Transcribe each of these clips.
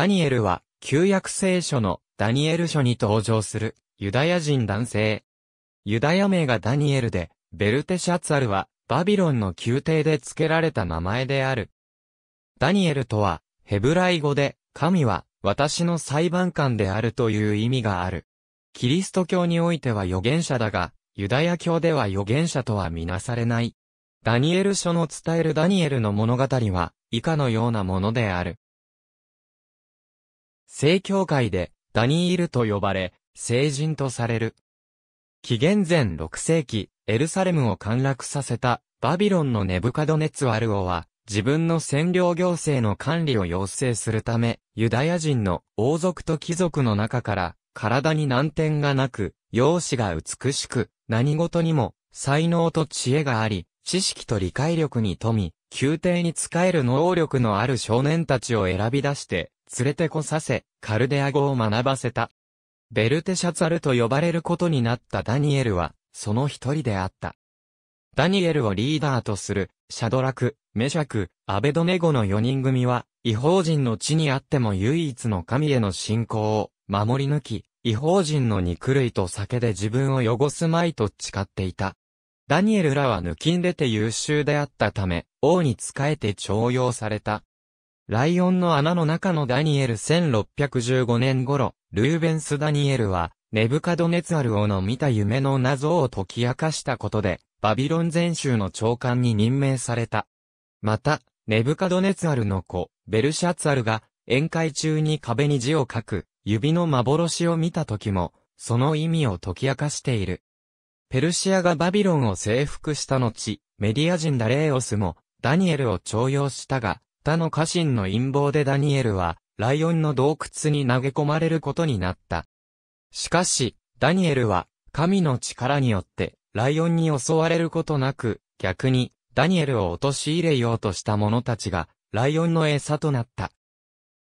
ダニエルは、旧約聖書のダニエル書に登場する、ユダヤ人男性。ユダヤ名がダニエルで、ベルテシャツアルは、バビロンの宮廷で付けられた名前である。ダニエルとは、ヘブライ語で、神は、私の裁判官であるという意味がある。キリスト教においては預言者だが、ユダヤ教では預言者とはみなされない。ダニエル書の伝えるダニエルの物語は、以下のようなものである。正教会でダニールと呼ばれ、聖人とされる。紀元前6世紀、エルサレムを陥落させたバビロンのネブカドネツワルオは、自分の占領行政の管理を要請するため、ユダヤ人の王族と貴族の中から、体に難点がなく、容姿が美しく、何事にも、才能と知恵があり、知識と理解力に富み、宮廷に仕える能力のある少年たちを選び出して、連れてこさせ、カルデア語を学ばせた。ベルテシャツァルと呼ばれることになったダニエルは、その一人であった。ダニエルをリーダーとする、シャドラク、メシャク、アベドネゴの四人組は、違法人の地にあっても唯一の神への信仰を守り抜き、違法人の肉類と酒で自分を汚すまいと誓っていた。ダニエルらは抜きんでて優秀であったため、王に仕えて徴用された。ライオンの穴の中のダニエル1615年頃、ルーベンス・ダニエルは、ネブカドネツアル王の見た夢の謎を解き明かしたことで、バビロン全州の長官に任命された。また、ネブカドネツアルの子、ベルシャツアルが、宴会中に壁に字を書く、指の幻を見た時も、その意味を解き明かしている。ペルシアがバビロンを征服した後、メディア人ダレーオスも、ダニエルを徴用したが、たの家臣の陰謀でダニエルは、ライオンの洞窟に投げ込まれることになった。しかし、ダニエルは、神の力によって、ライオンに襲われることなく、逆に、ダニエルを陥れようとした者たちが、ライオンの餌となった。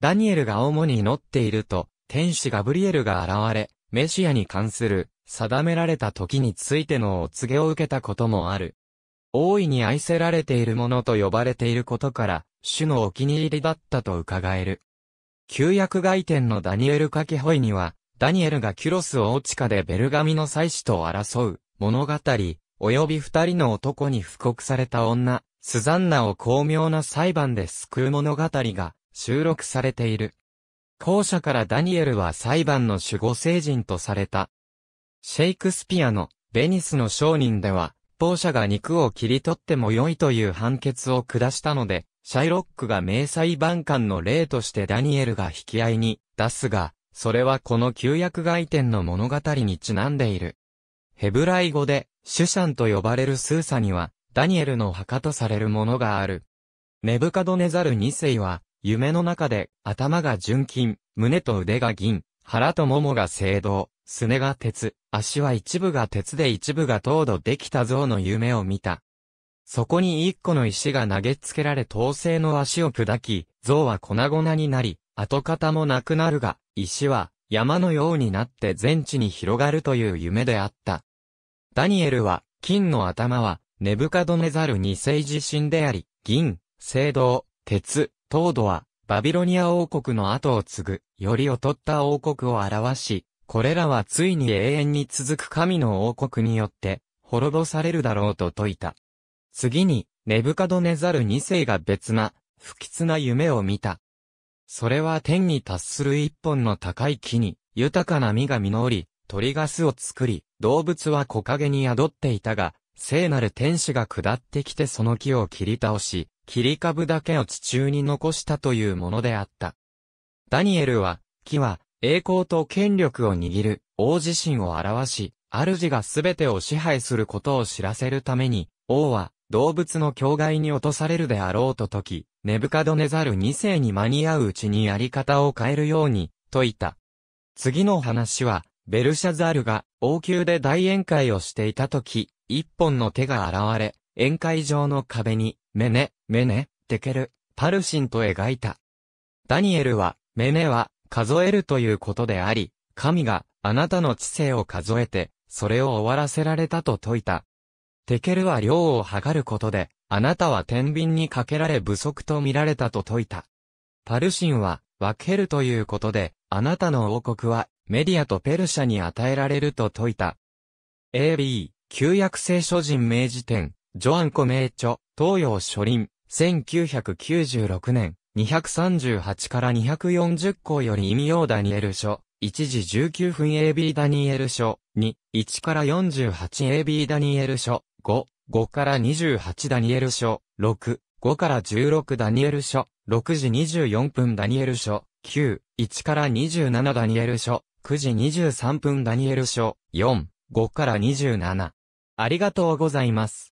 ダニエルが主に乗っていると、天使ガブリエルが現れ、メシアに関する、定められた時についてのお告げを受けたこともある。大いに愛せられているものと呼ばれていることから、主のお気に入りだったと伺える。旧約外典のダニエル・カケホイには、ダニエルがキュロスー地下でベルガミの祭司と争う物語、及び二人の男に布告された女、スザンナを巧妙な裁判で救う物語が収録されている。後者からダニエルは裁判の守護聖人とされた。シェイクスピアのベニスの商人では、某者が肉を切り取っても良いという判決を下したので、シャイロックが迷彩判官の例としてダニエルが引き合いに出すが、それはこの旧約外典の物語にちなんでいる。ヘブライ語で、シュシャンと呼ばれるスーサには、ダニエルの墓とされるものがある。ネブカドネザル2世は、夢の中で、頭が純金、胸と腕が銀、腹とももが青銅、すねが鉄、足は一部が鉄で一部が糖度できた像の夢を見た。そこに一個の石が投げつけられ統制の足を砕き、像は粉々になり、跡形もなくなるが、石は山のようになって全地に広がるという夢であった。ダニエルは、金の頭は、ネブカドネザル二世自身であり、銀、青銅、鉄、糖度は、バビロニア王国の後を継ぐ、より劣った王国を表し、これらはついに永遠に続く神の王国によって、滅ぼされるだろうと説いた。次に、ネブカドネザル2世が別な、不吉な夢を見た。それは天に達する一本の高い木に、豊かな実が実り、鳥が巣を作り、動物は木陰に宿っていたが、聖なる天使が下ってきてその木を切り倒し、切り株だけを地中に残したというものであった。ダニエルは、木は、栄光と権力を握る、王自身を表し、主がすべてを支配することを知らせるために、王は、動物の境外に落とされるであろうと解き、ネブカドネザル2世に間に合ううちにやり方を変えるように、説いた。次の話は、ベルシャザルが王宮で大宴会をしていた時、一本の手が現れ、宴会場の壁に、メネ、メネ、テケル、パルシンと描いた。ダニエルは、メネは、数えるということであり、神が、あなたの知性を数えて、それを終わらせられたと説いた。テケルは量を測ることで、あなたは天秤にかけられ不足と見られたと説いた。パルシンは、分けるということで、あなたの王国は、メディアとペルシャに与えられると説いた。AB、旧約聖書人明治典、ジョアンコ名著、東洋書林、1996年、238から240項より引用ダニエル書、1時19分 AB ダニエル書、2、1から 48AB ダニエル書、5、5から28ダニエル書、6、5から16ダニエル書、6時24分ダニエル書、9、1から27ダニエル書、9時23分ダニエル書、4、5から27。ありがとうございます。